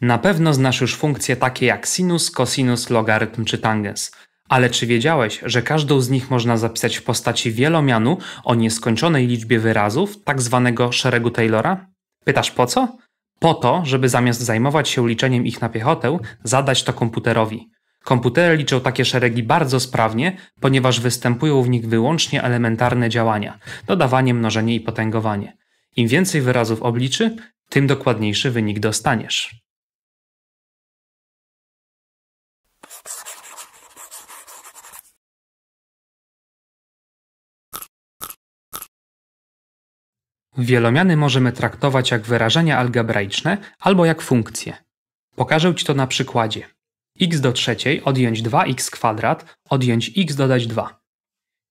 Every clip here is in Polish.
Na pewno znasz już funkcje takie jak sinus, kosinus, logarytm czy tangens. Ale czy wiedziałeś, że każdą z nich można zapisać w postaci wielomianu o nieskończonej liczbie wyrazów, tak zwanego szeregu Taylora? Pytasz po co? Po to, żeby zamiast zajmować się liczeniem ich na piechotę, zadać to komputerowi. Komputery liczą takie szeregi bardzo sprawnie, ponieważ występują w nich wyłącznie elementarne działania dodawanie, mnożenie i potęgowanie. Im więcej wyrazów obliczy, tym dokładniejszy wynik dostaniesz. Wielomiany możemy traktować jak wyrażenia algebraiczne albo jak funkcje. Pokażę Ci to na przykładzie. x do trzeciej odjąć 2x kwadrat, odjąć x dodać 2.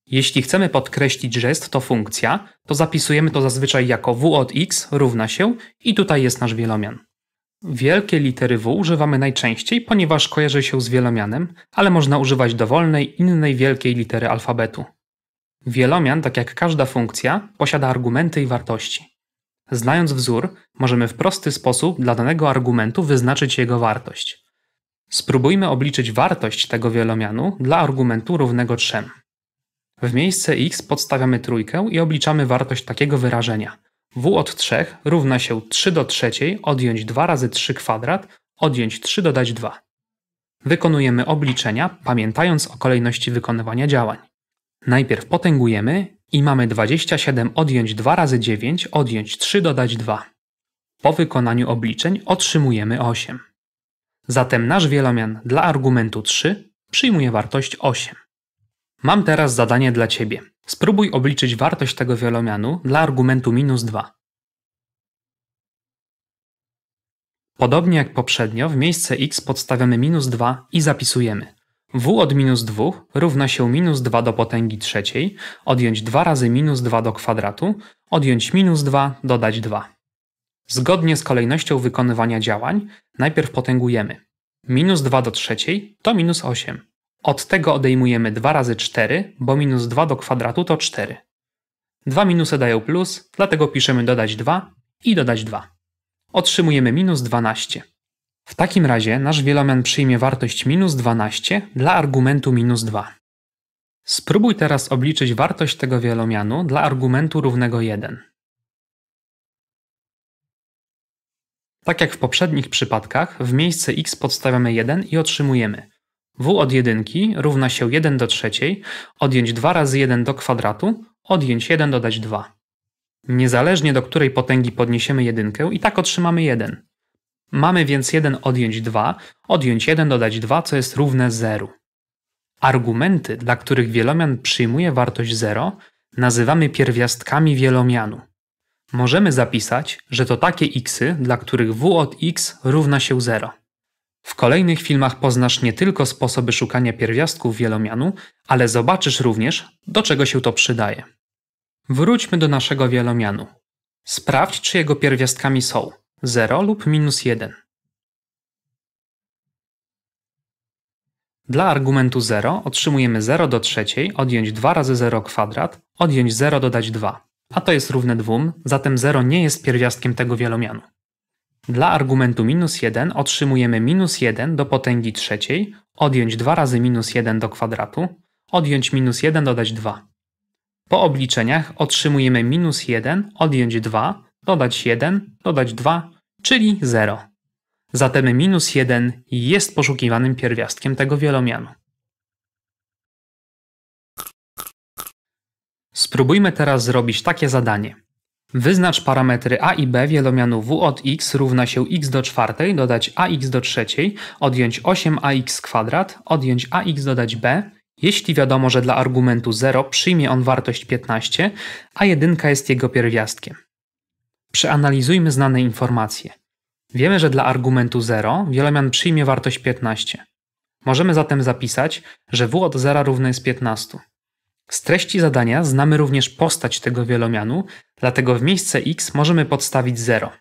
Jeśli chcemy podkreślić, że jest to funkcja, to zapisujemy to zazwyczaj jako w od x równa się i tutaj jest nasz wielomian. Wielkie litery w używamy najczęściej, ponieważ kojarzy się z wielomianem, ale można używać dowolnej innej wielkiej litery alfabetu. Wielomian, tak jak każda funkcja, posiada argumenty i wartości. Znając wzór, możemy w prosty sposób dla danego argumentu wyznaczyć jego wartość. Spróbujmy obliczyć wartość tego wielomianu dla argumentu równego 3. W miejsce x podstawiamy trójkę i obliczamy wartość takiego wyrażenia. w od 3 równa się 3 do 3 odjąć 2 razy 3 kwadrat, odjąć 3 dodać 2. Wykonujemy obliczenia, pamiętając o kolejności wykonywania działań. Najpierw potęgujemy i mamy 27 odjąć 2 razy 9, odjąć 3 dodać 2. Po wykonaniu obliczeń otrzymujemy 8. Zatem nasz wielomian dla argumentu 3 przyjmuje wartość 8. Mam teraz zadanie dla Ciebie. Spróbuj obliczyć wartość tego wielomianu dla argumentu minus 2. Podobnie jak poprzednio, w miejsce x podstawiamy minus 2 i zapisujemy w od minus 2 równa się minus 2 do potęgi trzeciej, odjąć 2 razy minus 2 do kwadratu, odjąć minus 2, dodać 2. Zgodnie z kolejnością wykonywania działań, najpierw potęgujemy. Minus 2 do trzeciej to minus 8. Od tego odejmujemy 2 razy 4, bo minus 2 do kwadratu to 4. 2 minusy dają plus, dlatego piszemy dodać 2 i dodać 2. Otrzymujemy minus 12. W takim razie nasz wielomian przyjmie wartość minus 12 dla argumentu minus 2. Spróbuj teraz obliczyć wartość tego wielomianu dla argumentu równego 1. Tak jak w poprzednich przypadkach, w miejsce x podstawiamy 1 i otrzymujemy w od 1 równa się 1 do trzeciej, odjąć 2 razy 1 do kwadratu, odjąć 1 dodać 2. Niezależnie do której potęgi podniesiemy jedynkę, i tak otrzymamy 1. Mamy więc 1 odjąć 2, odjąć 1 dodać 2, co jest równe 0. Argumenty, dla których wielomian przyjmuje wartość 0, nazywamy pierwiastkami wielomianu. Możemy zapisać, że to takie xy, dla których w od x równa się 0. W kolejnych filmach poznasz nie tylko sposoby szukania pierwiastków wielomianu, ale zobaczysz również, do czego się to przydaje. Wróćmy do naszego wielomianu. Sprawdź, czy jego pierwiastkami są 0 lub minus 1. Dla argumentu 0 otrzymujemy 0 do trzeciej, odjąć 2 razy 0 kwadrat, odjąć 0 dodać 2, a to jest równe 2, zatem 0 nie jest pierwiastkiem tego wielomianu. Dla argumentu minus 1 otrzymujemy minus 1 do potęgi trzeciej, odjąć 2 razy minus 1 do kwadratu, odjąć minus 1 dodać 2. Po obliczeniach otrzymujemy minus 1, odjąć 2, dodać 1, dodać 2, czyli 0. Zatem minus 1 jest poszukiwanym pierwiastkiem tego wielomianu. Spróbujmy teraz zrobić takie zadanie. Wyznacz parametry a i b wielomianu w od x równa się x do czwartej, dodać ax do trzeciej, odjąć 8ax kwadrat, odjąć ax dodać b, jeśli wiadomo, że dla argumentu 0 przyjmie on wartość 15, a 1 jest jego pierwiastkiem. Przeanalizujmy znane informacje. Wiemy, że dla argumentu 0 wielomian przyjmie wartość 15. Możemy zatem zapisać, że w od 0 równe jest 15. Z treści zadania znamy również postać tego wielomianu, dlatego w miejsce x możemy podstawić 0.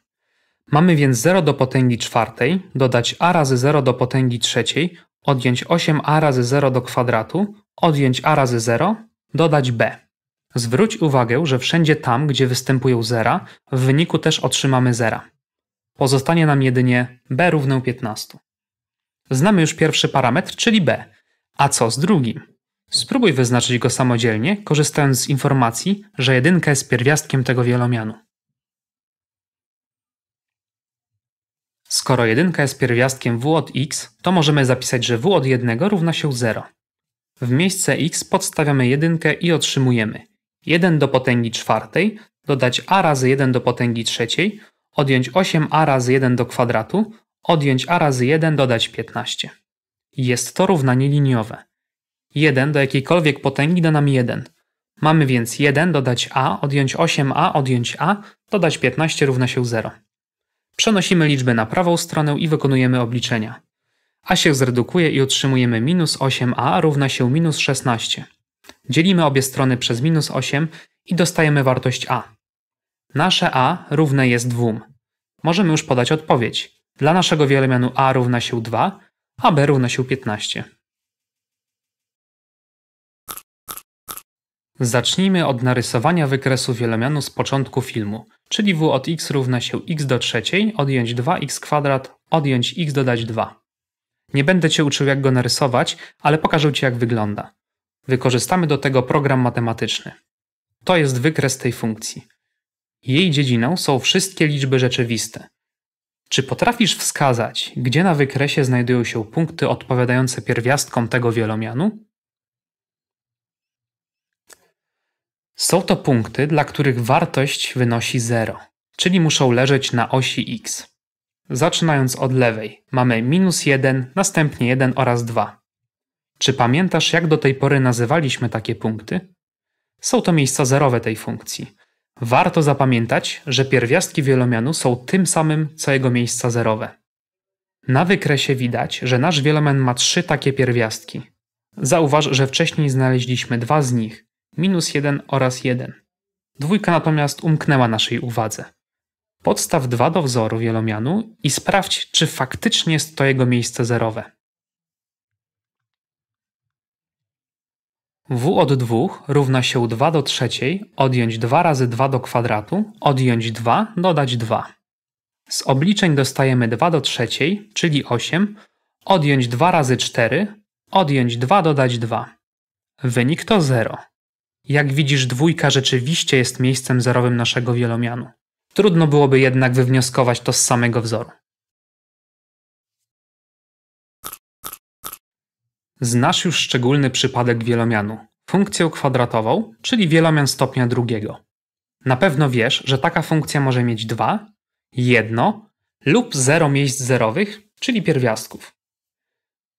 Mamy więc 0 do potęgi czwartej, dodać a razy 0 do potęgi trzeciej, odjąć 8a razy 0 do kwadratu, odjąć a razy 0, dodać b. Zwróć uwagę, że wszędzie tam, gdzie występują zera, w wyniku też otrzymamy zera. Pozostanie nam jedynie b równe 15. Znamy już pierwszy parametr, czyli b. A co z drugim? Spróbuj wyznaczyć go samodzielnie, korzystając z informacji, że jedynka jest pierwiastkiem tego wielomianu. Skoro jedynka jest pierwiastkiem w od x, to możemy zapisać, że w od 1 równa się 0. W miejsce x podstawiamy jedynkę i otrzymujemy 1 do potęgi czwartej dodać a razy 1 do potęgi trzeciej, odjąć 8a razy 1 do kwadratu, odjąć a razy 1 dodać 15. Jest to równanie liniowe. 1 do jakiejkolwiek potęgi da nam 1. Mamy więc 1 dodać a, odjąć 8a, odjąć a, dodać 15 równa się 0. Przenosimy liczbę na prawą stronę i wykonujemy obliczenia. a się zredukuje i otrzymujemy minus 8a równa się minus 16. Dzielimy obie strony przez minus 8 i dostajemy wartość a. Nasze a równe jest 2. Możemy już podać odpowiedź. Dla naszego wielomianu a równa się 2, a b równa się 15. Zacznijmy od narysowania wykresu wielomianu z początku filmu, czyli w od x równa się x do trzeciej, odjąć 2x kwadrat, odjąć x dodać 2. Nie będę Cię uczył jak go narysować, ale pokażę Ci jak wygląda. Wykorzystamy do tego program matematyczny. To jest wykres tej funkcji. Jej dziedziną są wszystkie liczby rzeczywiste. Czy potrafisz wskazać, gdzie na wykresie znajdują się punkty odpowiadające pierwiastkom tego wielomianu? Są to punkty, dla których wartość wynosi 0, czyli muszą leżeć na osi x. Zaczynając od lewej, mamy minus 1, następnie 1 oraz 2. Czy pamiętasz, jak do tej pory nazywaliśmy takie punkty? Są to miejsca zerowe tej funkcji. Warto zapamiętać, że pierwiastki wielomianu są tym samym, co jego miejsca zerowe. Na wykresie widać, że nasz wielomian ma trzy takie pierwiastki. Zauważ, że wcześniej znaleźliśmy dwa z nich, minus jeden oraz jeden. Dwójka natomiast umknęła naszej uwadze. Podstaw dwa do wzoru wielomianu i sprawdź, czy faktycznie jest to jego miejsce zerowe. w od 2 równa się 2 do trzeciej, odjąć 2 razy 2 do kwadratu, odjąć 2, dodać 2. Z obliczeń dostajemy 2 do trzeciej, czyli 8, odjąć 2 razy 4, odjąć 2, dodać 2. Wynik to 0. Jak widzisz, dwójka rzeczywiście jest miejscem zerowym naszego wielomianu. Trudno byłoby jednak wywnioskować to z samego wzoru. Znasz już szczególny przypadek wielomianu, funkcję kwadratową, czyli wielomian stopnia drugiego. Na pewno wiesz, że taka funkcja może mieć dwa, jedno lub zero miejsc zerowych, czyli pierwiastków.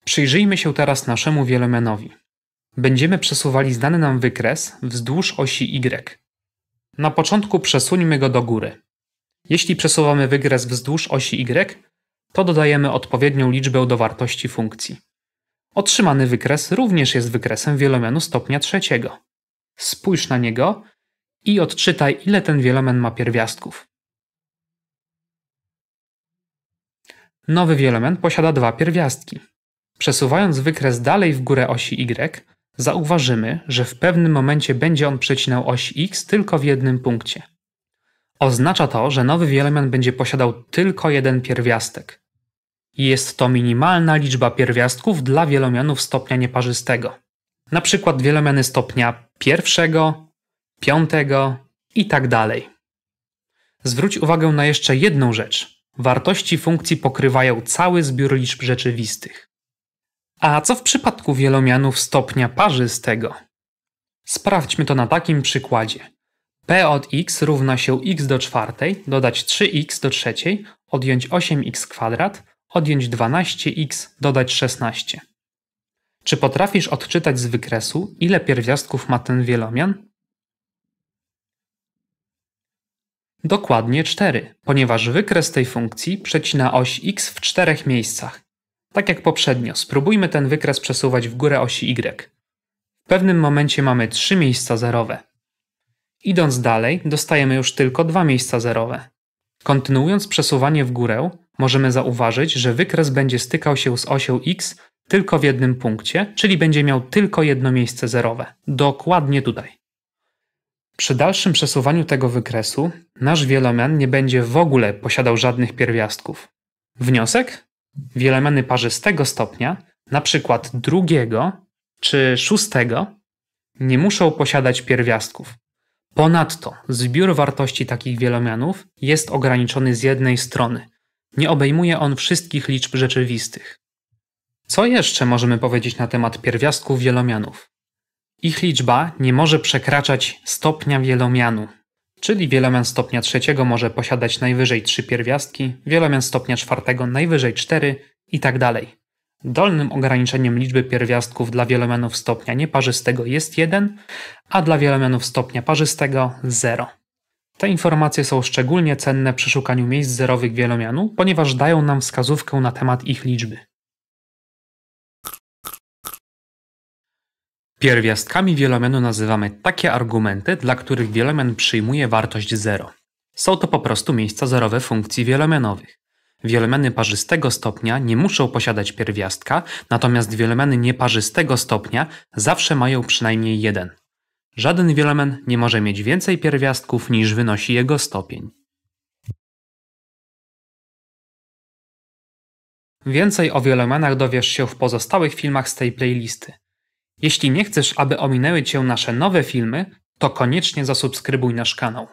Przyjrzyjmy się teraz naszemu wielomianowi. Będziemy przesuwali znany nam wykres wzdłuż osi Y. Na początku przesuńmy go do góry. Jeśli przesuwamy wykres wzdłuż osi Y, to dodajemy odpowiednią liczbę do wartości funkcji. Otrzymany wykres również jest wykresem wielomianu stopnia trzeciego. Spójrz na niego i odczytaj, ile ten wielomian ma pierwiastków. Nowy wielomian posiada dwa pierwiastki. Przesuwając wykres dalej w górę osi y, zauważymy, że w pewnym momencie będzie on przecinał oś x tylko w jednym punkcie. Oznacza to, że nowy wielomian będzie posiadał tylko jeden pierwiastek, jest to minimalna liczba pierwiastków dla wielomianów stopnia nieparzystego. Na przykład wielomiany stopnia pierwszego, piątego i tak dalej. Zwróć uwagę na jeszcze jedną rzecz. Wartości funkcji pokrywają cały zbiór liczb rzeczywistych. A co w przypadku wielomianów stopnia parzystego? Sprawdźmy to na takim przykładzie. p od x równa się x do czwartej, dodać 3x do trzeciej, odjąć 8x kwadrat, odjąć 12x, dodać 16. Czy potrafisz odczytać z wykresu, ile pierwiastków ma ten wielomian? Dokładnie 4, ponieważ wykres tej funkcji przecina oś x w czterech miejscach. Tak jak poprzednio, spróbujmy ten wykres przesuwać w górę osi y. W pewnym momencie mamy 3 miejsca zerowe. Idąc dalej, dostajemy już tylko 2 miejsca zerowe. Kontynuując przesuwanie w górę, możemy zauważyć, że wykres będzie stykał się z osią x tylko w jednym punkcie, czyli będzie miał tylko jedno miejsce zerowe, dokładnie tutaj. Przy dalszym przesuwaniu tego wykresu nasz wielomian nie będzie w ogóle posiadał żadnych pierwiastków. Wniosek? Wielomiany parzystego stopnia, na przykład drugiego czy szóstego, nie muszą posiadać pierwiastków. Ponadto zbiór wartości takich wielomianów jest ograniczony z jednej strony – nie obejmuje on wszystkich liczb rzeczywistych. Co jeszcze możemy powiedzieć na temat pierwiastków wielomianów? Ich liczba nie może przekraczać stopnia wielomianu, czyli wielomian stopnia trzeciego może posiadać najwyżej 3 pierwiastki, wielomian stopnia czwartego najwyżej 4 i tak dalej. Dolnym ograniczeniem liczby pierwiastków dla wielomianów stopnia nieparzystego jest 1, a dla wielomianów stopnia parzystego 0. Te informacje są szczególnie cenne przy szukaniu miejsc zerowych wielomianu, ponieważ dają nam wskazówkę na temat ich liczby. Pierwiastkami wielomianu nazywamy takie argumenty, dla których wielomian przyjmuje wartość 0. Są to po prostu miejsca zerowe funkcji wielomianowych. Wielomiany parzystego stopnia nie muszą posiadać pierwiastka, natomiast wielomiany nieparzystego stopnia zawsze mają przynajmniej jeden. Żaden wielomen nie może mieć więcej pierwiastków niż wynosi jego stopień. Więcej o wielomenach dowiesz się w pozostałych filmach z tej playlisty. Jeśli nie chcesz, aby ominęły Cię nasze nowe filmy, to koniecznie zasubskrybuj nasz kanał.